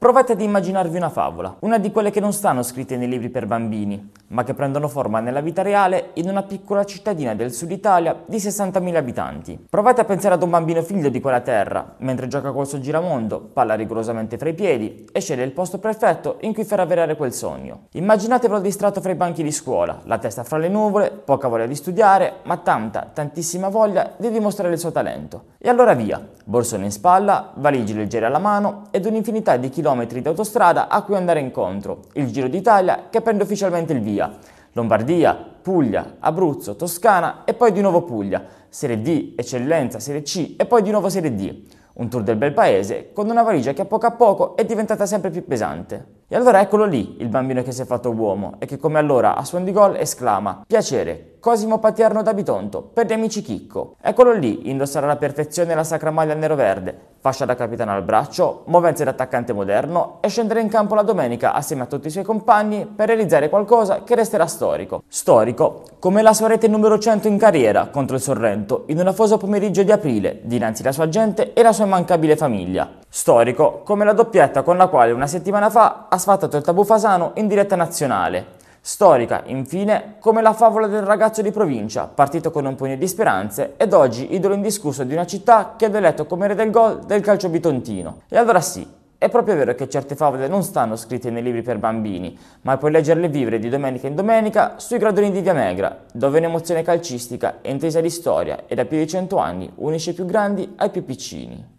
Provate ad immaginarvi una favola, una di quelle che non stanno scritte nei libri per bambini, ma che prendono forma nella vita reale in una piccola cittadina del sud Italia di 60.000 abitanti. Provate a pensare ad un bambino figlio di quella terra, mentre gioca col suo giramondo, palla rigorosamente fra i piedi e sceglie il posto perfetto in cui far avverare quel sogno. Immaginatevelo distratto fra i banchi di scuola, la testa fra le nuvole, poca voglia di studiare, ma tanta, tantissima voglia di dimostrare il suo talento. E allora via, borsone in spalla, valigie leggere alla mano ed un'infinità di chilometri km di autostrada a cui andare incontro, il Giro d'Italia che prende ufficialmente il via. Lombardia, Puglia, Abruzzo, Toscana e poi di nuovo Puglia, Serie D, Eccellenza, Serie C e poi di nuovo Serie D. Un tour del bel paese con una valigia che a poco a poco è diventata sempre più pesante. E allora eccolo lì, il bambino che si è fatto uomo e che come allora a suon di gol esclama «Piacere, Cosimo Paterno da Bitonto, per gli amici Chicco. Eccolo lì, indossare alla perfezione la sacra maglia nero-verde, fascia da capitano al braccio, movenza da attaccante moderno e scendere in campo la domenica assieme a tutti i suoi compagni per realizzare qualcosa che resterà storico. Storico, come la sua rete numero 100 in carriera contro il Sorrento in un afoso pomeriggio di aprile, dinanzi alla sua gente e la sua immancabile famiglia. Storico, come la doppietta con la quale una settimana fa ha sfattato il tabù fasano in diretta nazionale, Storica, infine, come la favola del ragazzo di provincia, partito con un pugno di speranze ed oggi idolo indiscusso di una città che è eletto come re del gol del calcio bitontino. E allora sì, è proprio vero che certe favole non stanno scritte nei libri per bambini, ma puoi leggerle vivere di domenica in domenica sui gradoni di Via Megra, dove un'emozione calcistica è intesa di storia e da più di cento anni unisce i più grandi ai più piccini.